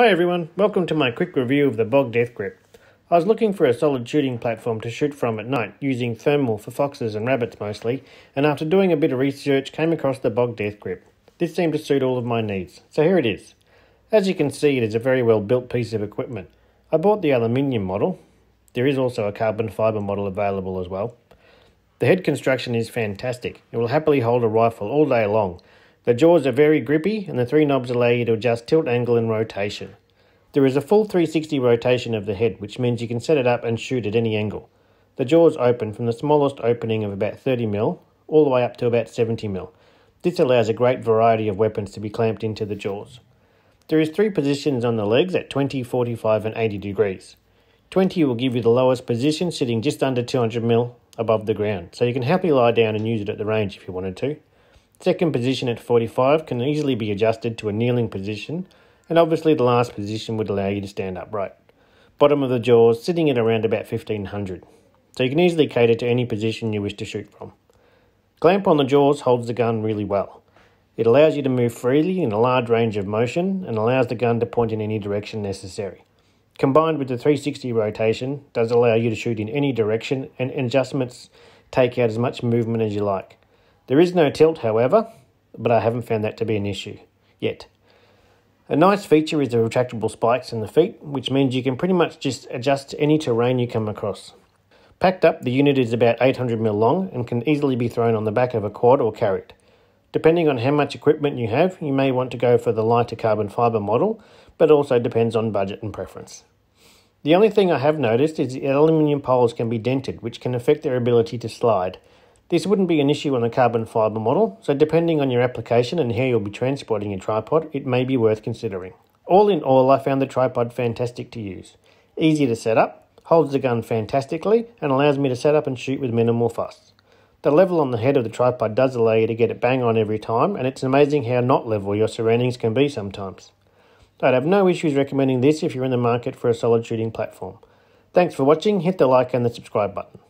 Hi everyone, welcome to my quick review of the Bog Death Grip. I was looking for a solid shooting platform to shoot from at night, using thermal for foxes and rabbits mostly, and after doing a bit of research came across the Bog Death Grip. This seemed to suit all of my needs, so here it is. As you can see it is a very well built piece of equipment. I bought the aluminium model. There is also a carbon fibre model available as well. The head construction is fantastic. It will happily hold a rifle all day long, the jaws are very grippy and the three knobs allow you to adjust tilt angle and rotation. There is a full 360 rotation of the head which means you can set it up and shoot at any angle. The jaws open from the smallest opening of about 30mm all the way up to about 70mm. This allows a great variety of weapons to be clamped into the jaws. There is three positions on the legs at 20, 45 and 80 degrees. 20 will give you the lowest position sitting just under 200mm above the ground, so you can happily lie down and use it at the range if you wanted to. Second position at 45 can easily be adjusted to a kneeling position, and obviously the last position would allow you to stand upright. Bottom of the jaws sitting at around about 1500, so you can easily cater to any position you wish to shoot from. Clamp on the jaws holds the gun really well. It allows you to move freely in a large range of motion and allows the gun to point in any direction necessary. Combined with the 360 rotation, does allow you to shoot in any direction and adjustments take out as much movement as you like. There is no tilt, however, but I haven't found that to be an issue yet. A nice feature is the retractable spikes in the feet, which means you can pretty much just adjust any terrain you come across. Packed up, the unit is about 800mm long and can easily be thrown on the back of a quad or carried. Depending on how much equipment you have, you may want to go for the lighter carbon fibre model, but also depends on budget and preference. The only thing I have noticed is the aluminium poles can be dented, which can affect their ability to slide, this wouldn't be an issue on the carbon fibre model, so depending on your application and how you'll be transporting your tripod, it may be worth considering. All in all, I found the tripod fantastic to use. Easy to set up, holds the gun fantastically, and allows me to set up and shoot with minimal fuss. The level on the head of the tripod does allow you to get it bang on every time, and it's amazing how not level your surroundings can be sometimes. I'd have no issues recommending this if you're in the market for a solid shooting platform. Thanks for watching, hit the like and the subscribe button.